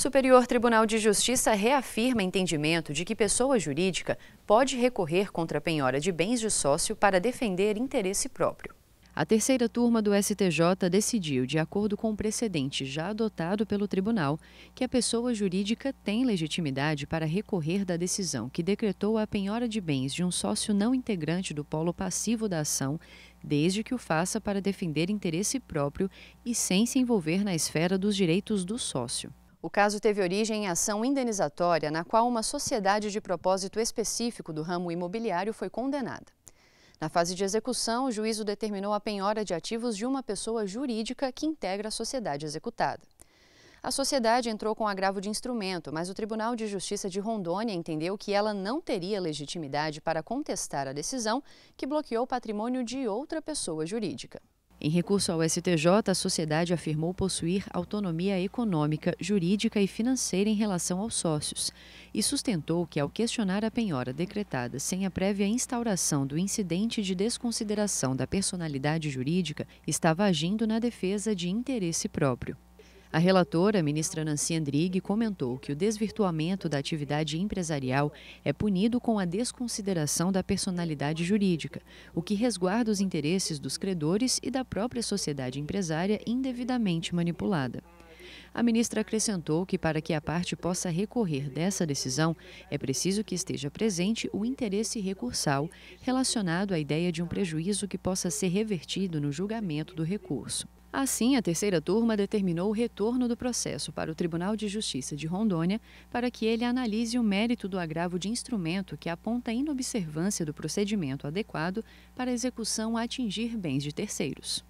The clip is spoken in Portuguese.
Superior Tribunal de Justiça reafirma entendimento de que pessoa jurídica pode recorrer contra a penhora de bens de sócio para defender interesse próprio. A terceira turma do STJ decidiu, de acordo com o precedente já adotado pelo tribunal, que a pessoa jurídica tem legitimidade para recorrer da decisão que decretou a penhora de bens de um sócio não integrante do polo passivo da ação, desde que o faça para defender interesse próprio e sem se envolver na esfera dos direitos do sócio. O caso teve origem em ação indenizatória, na qual uma sociedade de propósito específico do ramo imobiliário foi condenada. Na fase de execução, o juízo determinou a penhora de ativos de uma pessoa jurídica que integra a sociedade executada. A sociedade entrou com agravo de instrumento, mas o Tribunal de Justiça de Rondônia entendeu que ela não teria legitimidade para contestar a decisão que bloqueou o patrimônio de outra pessoa jurídica. Em recurso ao STJ, a sociedade afirmou possuir autonomia econômica, jurídica e financeira em relação aos sócios e sustentou que, ao questionar a penhora decretada sem a prévia instauração do incidente de desconsideração da personalidade jurídica, estava agindo na defesa de interesse próprio. A relatora, a ministra Nancy Andrighi, comentou que o desvirtuamento da atividade empresarial é punido com a desconsideração da personalidade jurídica, o que resguarda os interesses dos credores e da própria sociedade empresária indevidamente manipulada. A ministra acrescentou que, para que a parte possa recorrer dessa decisão, é preciso que esteja presente o interesse recursal relacionado à ideia de um prejuízo que possa ser revertido no julgamento do recurso. Assim, a terceira turma determinou o retorno do processo para o Tribunal de Justiça de Rondônia para que ele analise o mérito do agravo de instrumento que aponta a inobservância do procedimento adequado para a execução a atingir bens de terceiros.